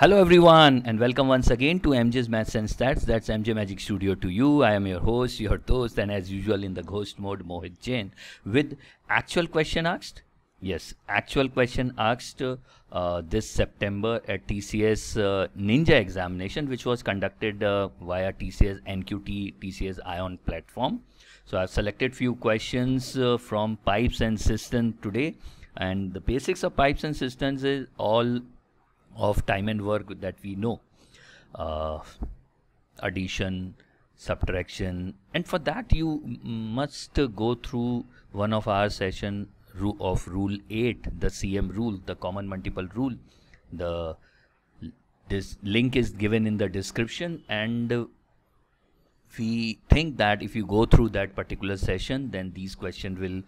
Hello everyone and welcome once again to MJ's Maths and Stats. That's MJ Magic Studio to you. I am your host, your host, and as usual in the ghost mode, Mohit Jain, with actual question asked. Yes, actual question asked uh, this September at TCS uh, Ninja examination, which was conducted uh, via TCS NQT TCS Ion platform. So I've selected few questions uh, from pipes and systems today, and the basics of pipes and systems is all of time and work that we know uh, addition subtraction and for that you must go through one of our session of rule 8 the cm rule the common multiple rule the this link is given in the description and we think that if you go through that particular session then these questions will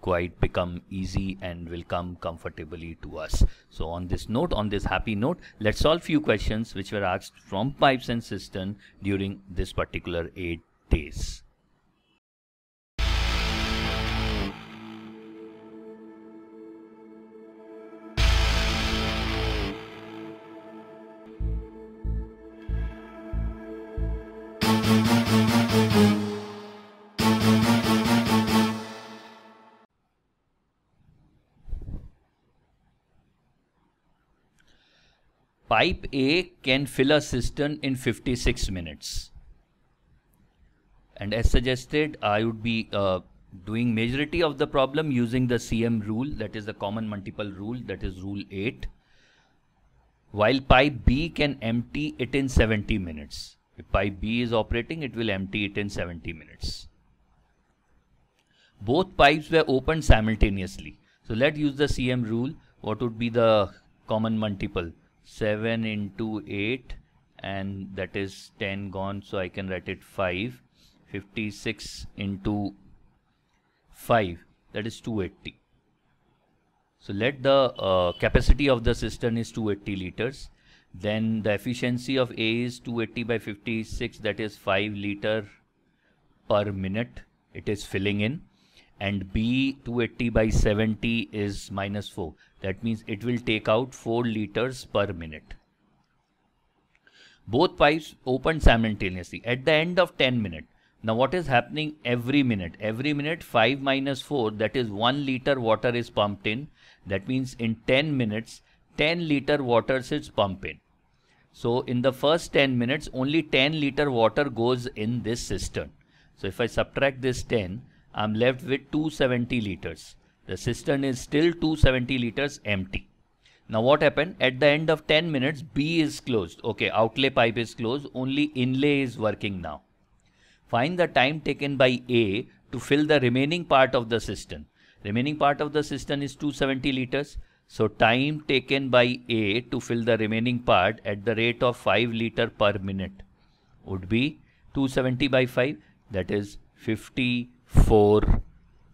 quite become easy and will come comfortably to us. So on this note, on this happy note, let's solve few questions which were asked from pipes and cistern during this particular eight days. pipe A can fill a cistern in 56 minutes. And as suggested, I would be uh, doing majority of the problem using the CM rule, that is the common multiple rule, that is rule 8. While pipe B can empty it in 70 minutes. If pipe B is operating, it will empty it in 70 minutes. Both pipes were opened simultaneously. So let's use the CM rule. What would be the common multiple? 7 into 8 and that is 10 gone so I can write it 5 56 into 5 that is 280 so let the uh, capacity of the cistern is 280 liters then the efficiency of A is 280 by 56 that is 5 liter per minute it is filling in and B 280 by 70 is minus 4. That means it will take out 4 liters per minute. Both pipes open simultaneously at the end of 10 minutes. Now what is happening every minute? Every minute 5 minus 4 that is 1 liter water is pumped in. That means in 10 minutes 10 liter water is pumped in. So in the first 10 minutes only 10 liter water goes in this cistern. So if I subtract this 10 I'm left with 270 liters. The cistern is still 270 liters empty. Now what happened? At the end of 10 minutes, B is closed. Okay, outlay pipe is closed. Only inlay is working now. Find the time taken by A to fill the remaining part of the cistern. Remaining part of the cistern is 270 liters. So time taken by A to fill the remaining part at the rate of 5 liter per minute would be 270 by 5 that is 50 54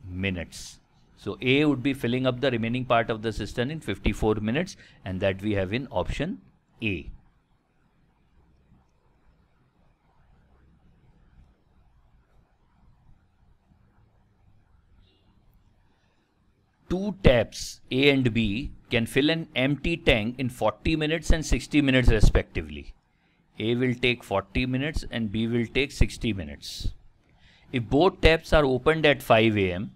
minutes. So A would be filling up the remaining part of the cistern in 54 minutes and that we have in option A. Two taps A and B can fill an empty tank in 40 minutes and 60 minutes respectively. A will take 40 minutes and B will take 60 minutes. If both taps are opened at 5 am,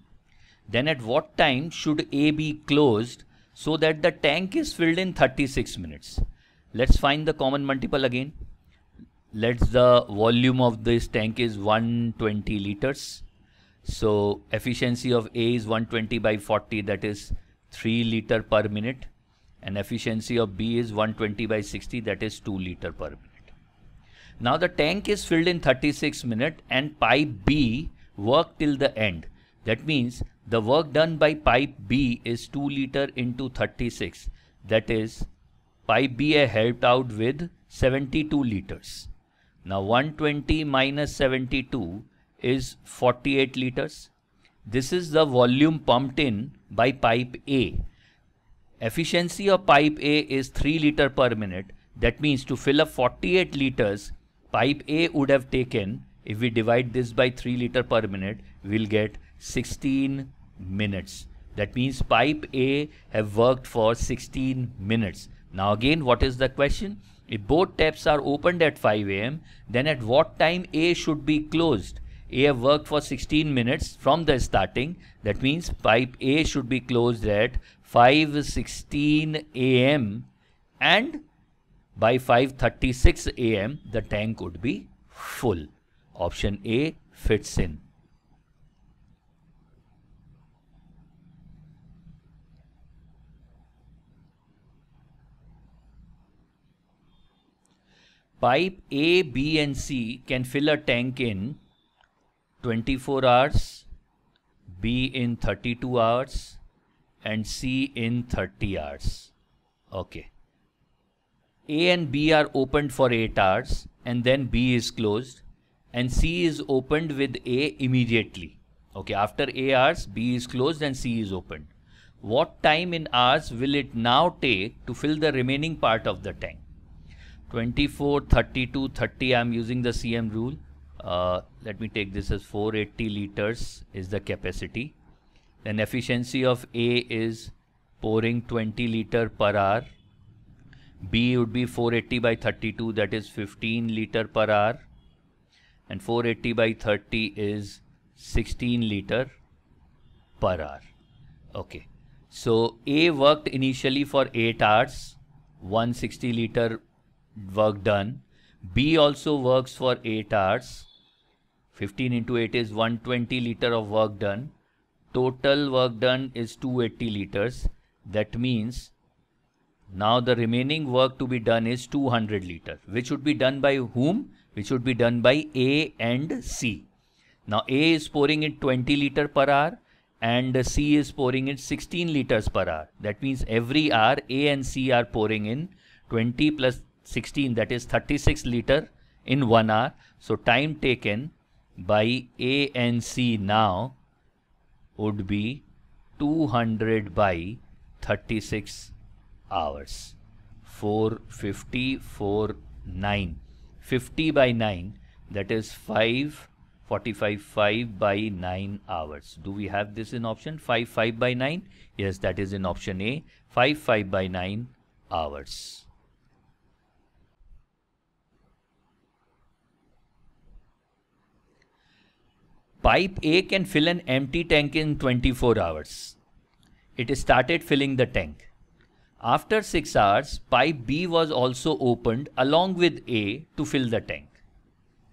then at what time should A be closed so that the tank is filled in 36 minutes? Let's find the common multiple again. Let's the volume of this tank is 120 liters. So efficiency of A is 120 by 40 that is 3 liter per minute and efficiency of B is 120 by 60 that is 2 liter per minute. Now the tank is filled in 36 minutes and pipe B worked till the end. That means the work done by pipe B is 2 liter into 36. That is pipe B helped out with 72 liters. Now 120 minus 72 is 48 liters. This is the volume pumped in by pipe A. Efficiency of pipe A is 3 liter per minute. That means to fill up 48 liters, pipe A would have taken, if we divide this by 3 liter per minute, we'll get 16 minutes. That means pipe A have worked for 16 minutes. Now again, what is the question? If both taps are opened at 5 a.m., then at what time A should be closed? A have worked for 16 minutes from the starting. That means pipe A should be closed at 5.16 a.m. and by 5.36 a.m. the tank would be full. Option A fits in. Pipe A, B and C can fill a tank in 24 hours, B in 32 hours and C in 30 hours. Okay. A and B are opened for 8 hours and then B is closed and C is opened with A immediately. Okay, after 8 hours, B is closed and C is opened. What time in hours will it now take to fill the remaining part of the tank? 24, 32, 30, I am using the CM rule. Uh, let me take this as 480 liters is the capacity. Then efficiency of A is pouring 20 liter per hour B would be 480 by 32 that is 15 liter per hour and 480 by 30 is 16 liter per hour. Okay. So A worked initially for 8 hours, 160 liter work done. B also works for 8 hours. 15 into 8 is 120 liter of work done. Total work done is 280 liters. That means now the remaining work to be done is 200 liters, which should be done by whom? Which should be done by A and C. Now A is pouring it 20 liter per hour and C is pouring it 16 liters per hour. That means every hour A and C are pouring in 20 plus 16 that is 36 liter in one hour. So time taken by A and C now would be 200 by 36 hours. 450 4 9 50 by 9 that is 5 45 5 by 9 hours do we have this in option 5 5 by 9 yes that is in option a 5 5 by 9 hours Pipe A can fill an empty tank in 24 hours. It started filling the tank. After 6 hours, pipe B was also opened along with A to fill the tank.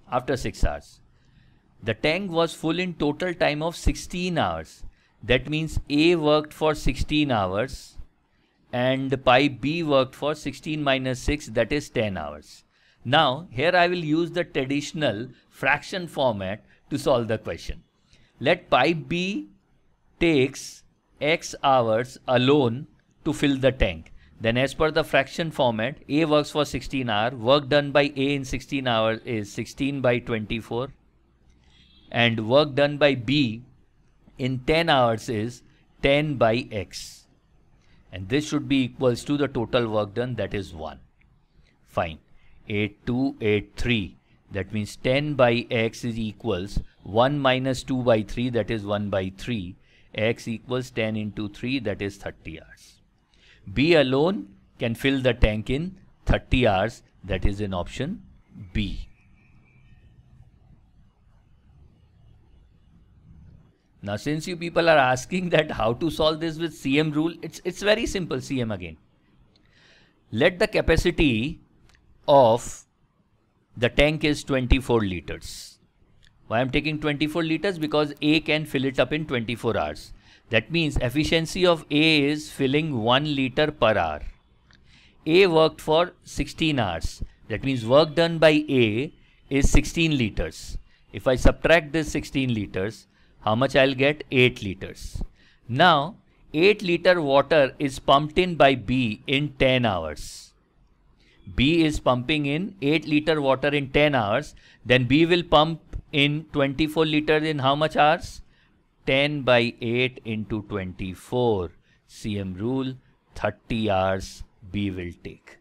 After 6 hours. The tank was full in total time of 16 hours. That means A worked for 16 hours and pipe B worked for 16 minus 6 that is 10 hours. Now here I will use the traditional fraction format to solve the question. Let pipe B takes x hours alone to fill the tank. Then as per the fraction format, A works for 16 hour. Work done by A in 16 hours is 16 by 24. And work done by B in 10 hours is 10 by X. And this should be equals to the total work done that is 1. Fine. eight two eight three. That means 10 by X is equals 1 minus 2 by 3 that is 1 by 3. X equals 10 into 3 that is 30 hours. B alone can fill the tank in 30 hours. That is in option B. Now, since you people are asking that how to solve this with CM rule, it's, it's very simple CM again. Let the capacity of the tank is 24 liters. Why I'm taking 24 liters? Because A can fill it up in 24 hours. That means efficiency of A is filling 1 liter per hour. A worked for 16 hours. That means work done by A is 16 liters. If I subtract this 16 liters, how much I'll get? 8 liters. Now, 8 liter water is pumped in by B in 10 hours. B is pumping in 8 liter water in 10 hours. Then B will pump in 24 liters in how much hours? 10 by 8 into 24. CM rule 30 hours B will take.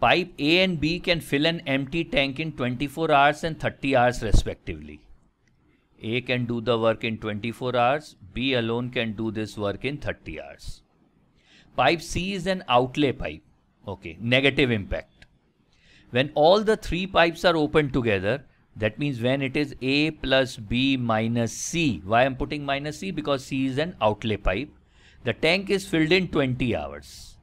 Pipe A and B can fill an empty tank in 24 hours and 30 hours respectively. A can do the work in 24 hours, B alone can do this work in 30 hours. Pipe C is an outlay pipe okay negative impact when all the three pipes are open together that means when it is a plus b minus c why i'm putting minus c because c is an outlay pipe the tank is filled in 20 hours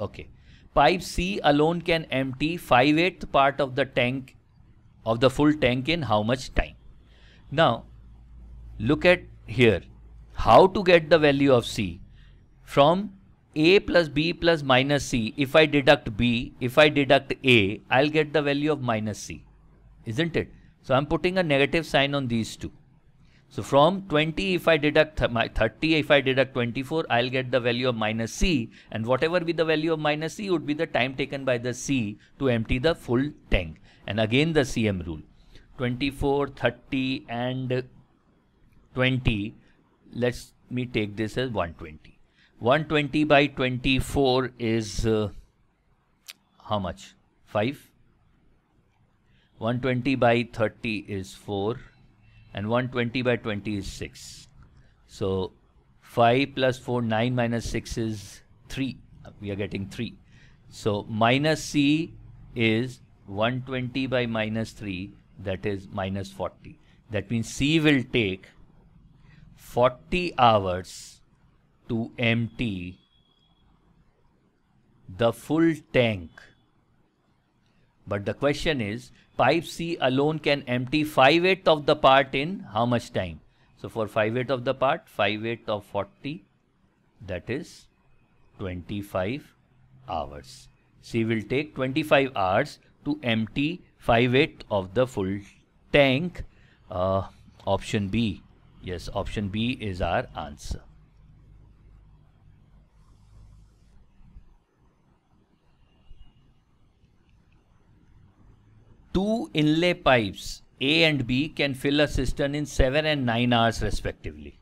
okay pipe c alone can empty 5 8th part of the tank of the full tank in how much time now look at here how to get the value of c from a plus b plus minus c, if I deduct b, if I deduct a, I'll get the value of minus c, isn't it? So I'm putting a negative sign on these two. So from 20, if I deduct th 30, if I deduct 24, I'll get the value of minus c and whatever be the value of minus c would be the time taken by the c to empty the full tank. And again the CM rule, 24, 30 and 20, let me take this as 120. 120 by 24 is uh, how much? 5. 120 by 30 is 4 and 120 by 20 is 6. So 5 plus 4, 9 minus 6 is 3. We are getting 3. So minus C is 120 by minus 3 that is minus 40. That means C will take 40 hours to empty the full tank. But the question is, pipe C alone can empty 5 8 of the part in how much time? So for 5 8 of the part, 5 8 of 40, that is 25 hours. C will take 25 hours to empty 5 8 of the full tank. Uh, option B. Yes, option B is our answer. two inlay pipes A and B can fill a cistern in 7 and 9 hours respectively.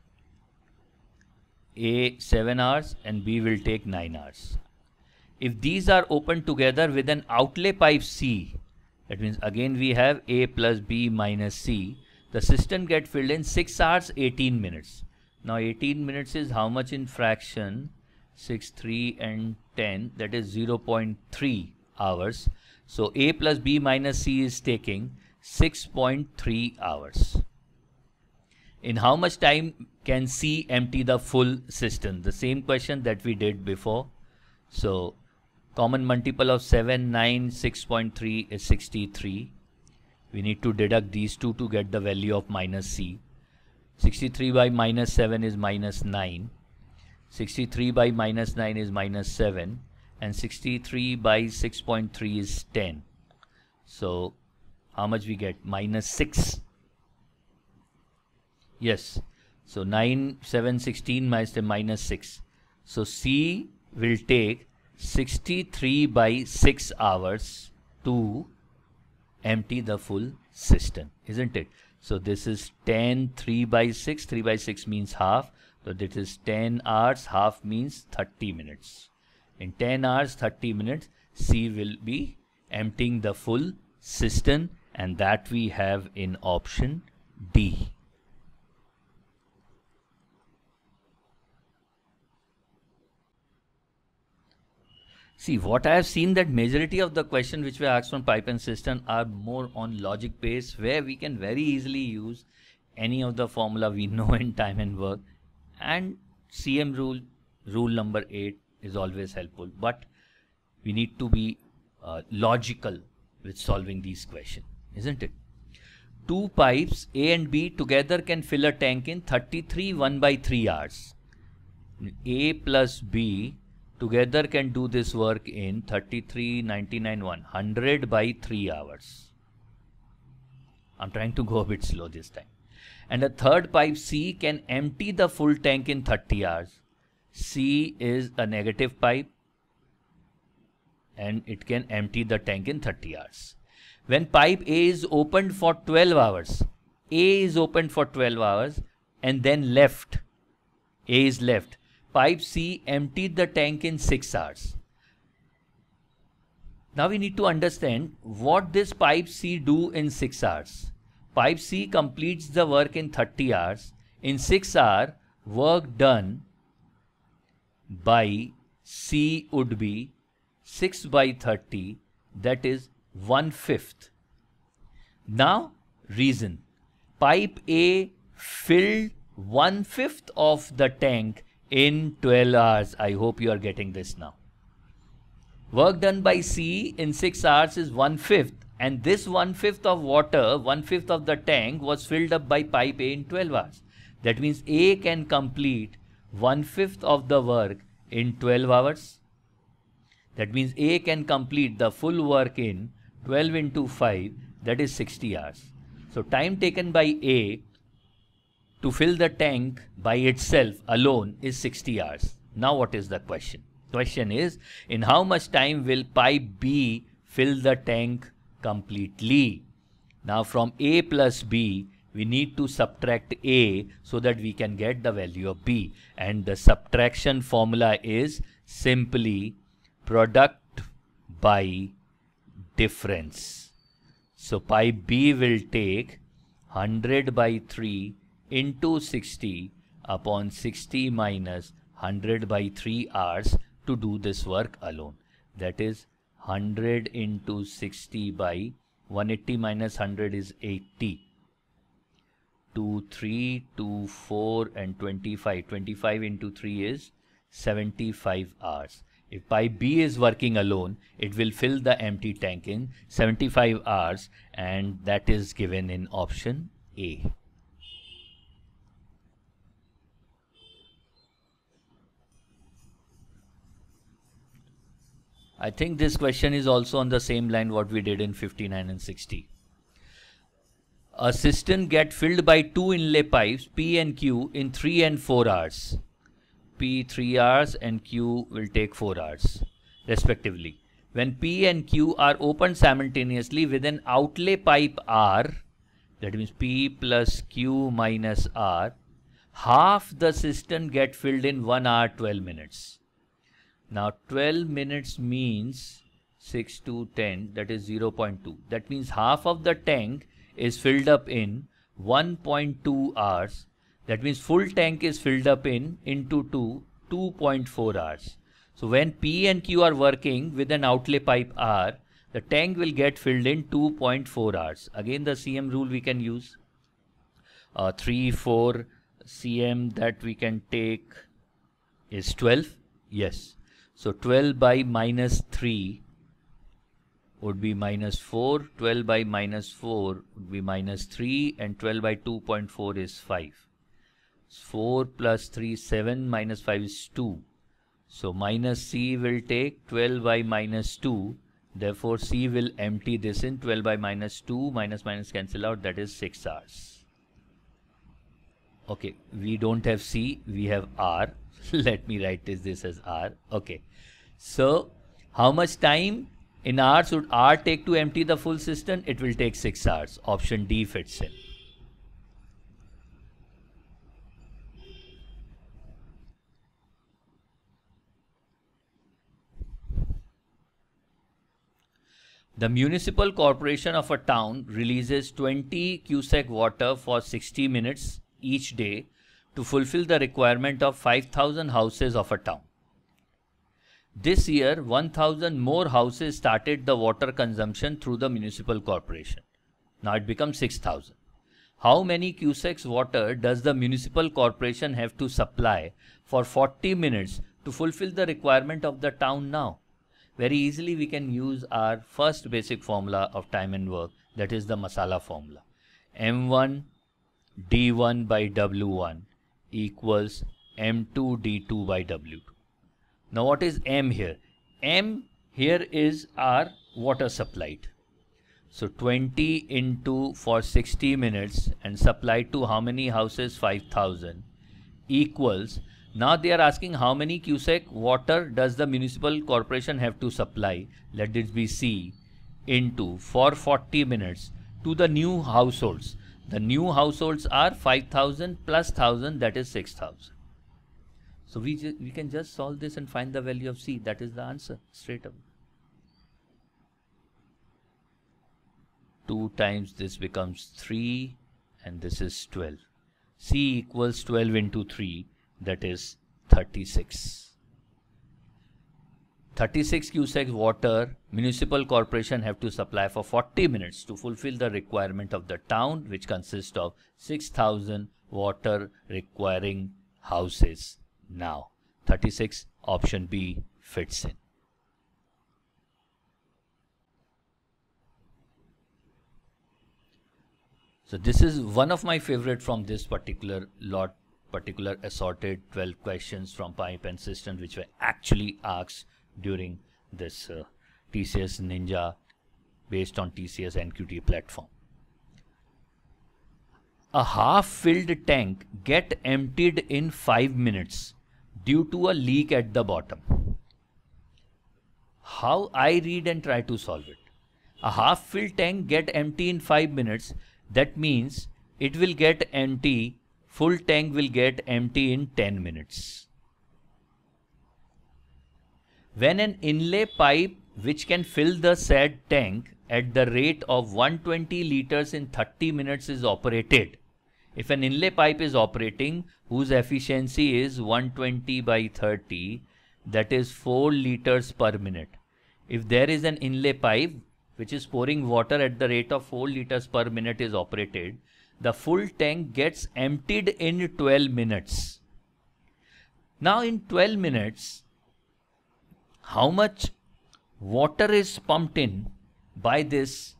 A 7 hours and B will take 9 hours. If these are opened together with an outlay pipe C, that means again we have A plus B minus C, the cistern get filled in 6 hours 18 minutes. Now 18 minutes is how much in fraction? 6, 3 and 10 that is 0 0.3 hours so A plus B minus C is taking 6.3 hours. In how much time can C empty the full system? The same question that we did before. So common multiple of 7, 9, 6.3 is 63. We need to deduct these two to get the value of minus C. 63 by minus 7 is minus 9. 63 by minus 9 is minus 7 and 63 by 6.3 is 10 so how much we get minus 6 yes so 9 7 16 minus 10 minus 6 so c will take 63 by 6 hours to empty the full system isn't it so this is 10 3 by 6 3 by 6 means half so this is 10 hours half means 30 minutes in 10 hours 30 minutes C will be emptying the full cistern and that we have in option D. See what I have seen that majority of the question which were asked on pipe and cistern are more on logic base, where we can very easily use any of the formula we know in time and work and CM rule rule number 8 is always helpful but we need to be uh, logical with solving these questions isn't it two pipes a and b together can fill a tank in 33 1 by 3 hours a plus b together can do this work in 33 99 100 by 3 hours i'm trying to go a bit slow this time and a third pipe c can empty the full tank in 30 hours C is a negative pipe and it can empty the tank in 30 hours. When pipe A is opened for 12 hours, A is opened for 12 hours and then left. A is left. Pipe C emptied the tank in 6 hours. Now we need to understand what this pipe C do in 6 hours. Pipe C completes the work in 30 hours. In 6 hour, work done by C would be 6 by 30 that is 1 fifth. Now reason pipe A filled 1 fifth of the tank in 12 hours. I hope you are getting this now. Work done by C in 6 hours is 1 fifth and this 1 fifth of water, 1 fifth of the tank was filled up by pipe A in 12 hours. That means A can complete one fifth of the work in 12 hours. That means A can complete the full work in 12 into 5 that is 60 hours. So time taken by A to fill the tank by itself alone is 60 hours. Now what is the question? Question is in how much time will pipe B fill the tank completely? Now from A plus B we need to subtract a so that we can get the value of b and the subtraction formula is simply product by difference. So pi b will take 100 by 3 into 60 upon 60 minus 100 by 3 hours to do this work alone. That is 100 into 60 by 180 minus 100 is 80 to 3 to 4 and 25 25 into 3 is 75 hours if pipe B is working alone, it will fill the empty tank in 75 hours and that is given in option A. I think this question is also on the same line what we did in 59 and 60. A cistern get filled by two inlay pipes P and Q in 3 and 4 hours. P 3 hours and Q will take 4 hours respectively. When P and Q are opened simultaneously with an outlay pipe R that means P plus Q minus R half the cistern get filled in 1 hour 12 minutes. Now 12 minutes means 6 to 10 that is 0 0.2 that means half of the tank is filled up in 1.2 hours. That means full tank is filled up in into 2, 2.4 hours. So when P and Q are working with an outlay pipe R, the tank will get filled in 2.4 hours. Again the CM rule we can use. Uh, 3, 4 CM that we can take is 12. Yes. So 12 by minus 3 would be minus 4, 12 by minus 4 would be minus 3 and 12 by 2.4 is 5. 4 plus 3 7 minus 5 is 2. So minus C will take 12 by minus 2. Therefore C will empty this in 12 by minus 2 minus minus cancel out that is 6 hours. Okay, we don't have C, we have R. Let me write this, this as R. Okay, so how much time in hours, would R take to empty the full system? It will take 6 hours. Option D fits in. The municipal corporation of a town releases 20 cubic water for 60 minutes each day to fulfill the requirement of 5000 houses of a town. This year, 1000 more houses started the water consumption through the municipal corporation. Now it becomes 6000. How many cusacks water does the municipal corporation have to supply for 40 minutes to fulfill the requirement of the town now? Very easily we can use our first basic formula of time and work that is the masala formula. M1 D1 by W1 equals M2 D2 by W2. Now what is M here? M here is our water supplied. So 20 into for 60 minutes and supplied to how many houses? 5000 equals. Now they are asking how many cubic water does the municipal corporation have to supply? Let it be C into for 40 minutes to the new households. The new households are 5000 plus 1000 that is 6000. So we, we can just solve this and find the value of C. That is the answer straight up. 2 times this becomes 3 and this is 12. C equals 12 into 3 that is 36. 36 cubic water municipal corporation have to supply for 40 minutes to fulfill the requirement of the town which consists of 6000 water requiring houses now. 36 option B fits in. So this is one of my favorite from this particular lot, particular assorted 12 questions from Pipe and System which were actually asked during this uh, TCS Ninja based on TCS NQT platform. A half-filled tank get emptied in 5 minutes due to a leak at the bottom. How I read and try to solve it. A half filled tank get empty in 5 minutes. That means it will get empty, full tank will get empty in 10 minutes. When an inlay pipe which can fill the said tank at the rate of 120 liters in 30 minutes is operated. If an inlay pipe is operating whose efficiency is 120 by 30 that is 4 liters per minute. If there is an inlay pipe which is pouring water at the rate of 4 liters per minute is operated, the full tank gets emptied in 12 minutes. Now in 12 minutes, how much water is pumped in by this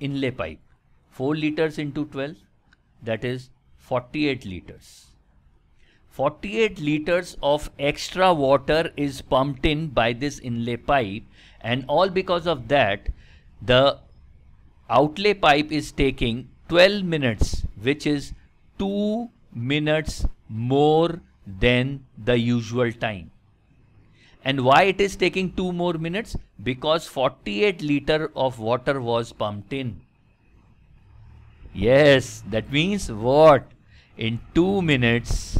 inlay pipe? 4 liters into 12 that is 48 liters. 48 liters of extra water is pumped in by this inlay pipe and all because of that the outlay pipe is taking 12 minutes which is 2 minutes more than the usual time. And why it is taking 2 more minutes? Because 48 liter of water was pumped in. Yes, that means what? In 2 minutes,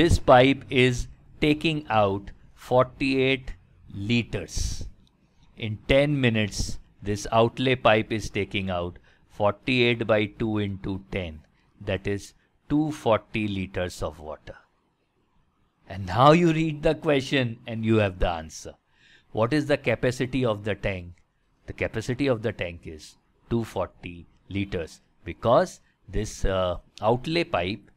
this pipe is taking out 48 liters. In 10 minutes, this outlay pipe is taking out 48 by 2 into 10, that is 240 liters of water. And now you read the question and you have the answer. What is the capacity of the tank? The capacity of the tank is 240 liters because this uh, outlay pipe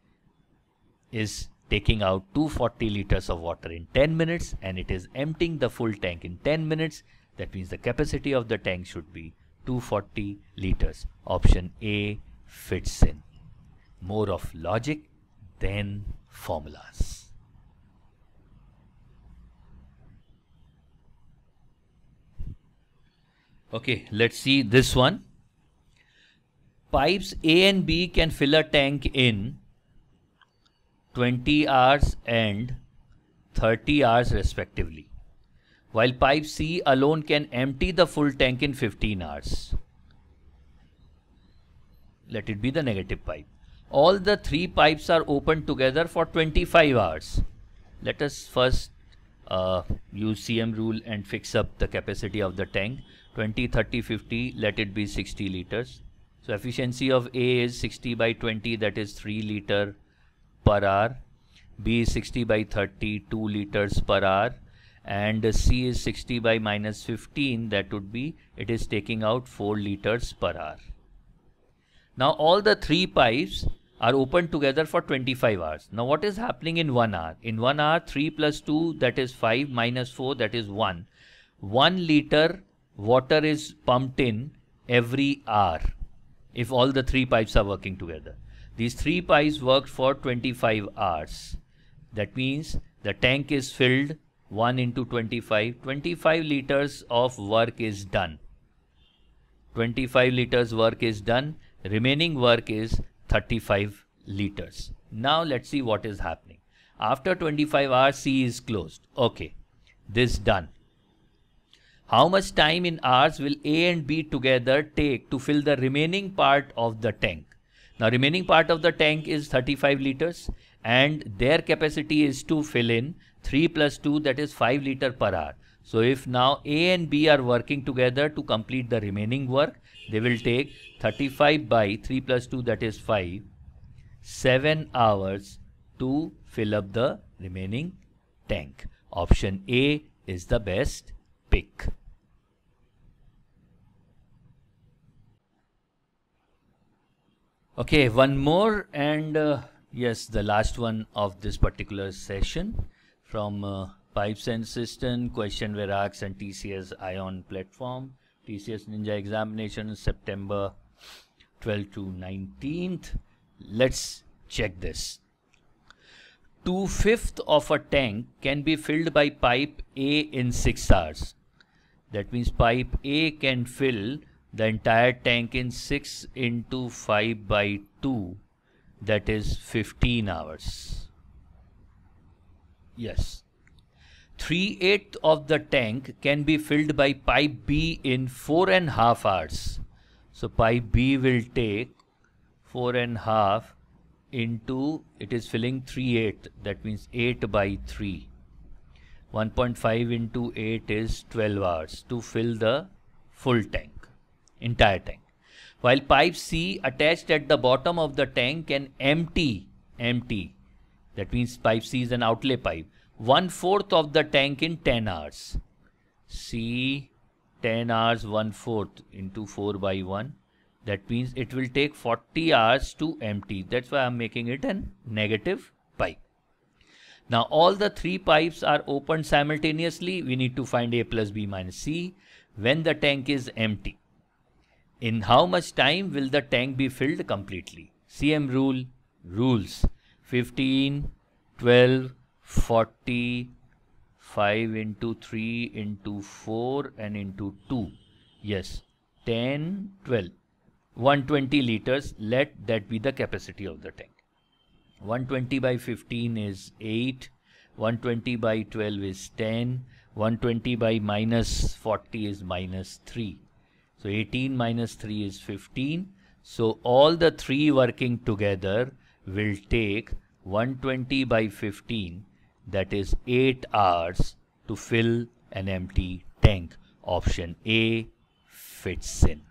is taking out 240 liters of water in 10 minutes and it is emptying the full tank in 10 minutes. That means the capacity of the tank should be 240 liters. Option A fits in. More of logic than formulas. Okay, let's see this one. Pipes A and B can fill a tank in 20 hours and 30 hours respectively, while pipe C alone can empty the full tank in 15 hours. Let it be the negative pipe. All the three pipes are open together for 25 hours. Let us first uh, use CM rule and fix up the capacity of the tank. 20, 30, 50, let it be 60 liters. So efficiency of A is 60 by 20, that is 3 liter per hour, B is 60 by 30, 2 liters per hour and C is 60 by minus 15 that would be it is taking out 4 liters per hour. Now all the three pipes are open together for 25 hours. Now what is happening in 1 hour? In 1 hour 3 plus 2 that is 5 minus 4 that is 1. 1 liter water is pumped in every hour if all the three pipes are working together. These three pipes worked for 25 hours. That means the tank is filled 1 into 25. 25 liters of work is done. 25 liters work is done. Remaining work is 35 liters. Now let's see what is happening. After 25 hours, C is closed. Okay, this done. How much time in hours will A and B together take to fill the remaining part of the tank? Now remaining part of the tank is 35 liters and their capacity is to fill in 3 plus 2 that is 5 liter per hour. So if now A and B are working together to complete the remaining work, they will take 35 by 3 plus 2 that is 5, 7 hours to fill up the remaining tank. Option A is the best pick. Okay, one more and uh, yes, the last one of this particular session from uh, Pipes and System, Question Verax and TCS ION platform, TCS Ninja examination September 12 to 19th. Let's check this. Two-fifth of a tank can be filled by pipe A in 6 hours. That means pipe A can fill the entire tank in 6 into 5 by 2 that is 15 hours yes 3 8 of the tank can be filled by pipe B in four and half hours so pipe B will take four and half into it is filling 3 8 that means 8 by 3 1.5 into 8 is 12 hours to fill the full tank entire tank. While pipe C attached at the bottom of the tank can empty, empty, that means pipe C is an outlay pipe, one fourth of the tank in 10 hours. C 10 hours one fourth into 4 by 1 that means it will take 40 hours to empty that's why I'm making it a negative pipe now all the three pipes are open simultaneously we need to find a plus b minus c when the tank is empty in how much time will the tank be filled completely? CM rule rules 15, 12, 40, 5 into 3 into 4 and into 2. Yes, 10, 12. 120 liters, let that be the capacity of the tank. 120 by 15 is 8, 120 by 12 is 10, 120 by minus 40 is minus 3. So 18 minus 3 is 15. So all the three working together will take 120 by 15 that is 8 hours to fill an empty tank. Option A fits in.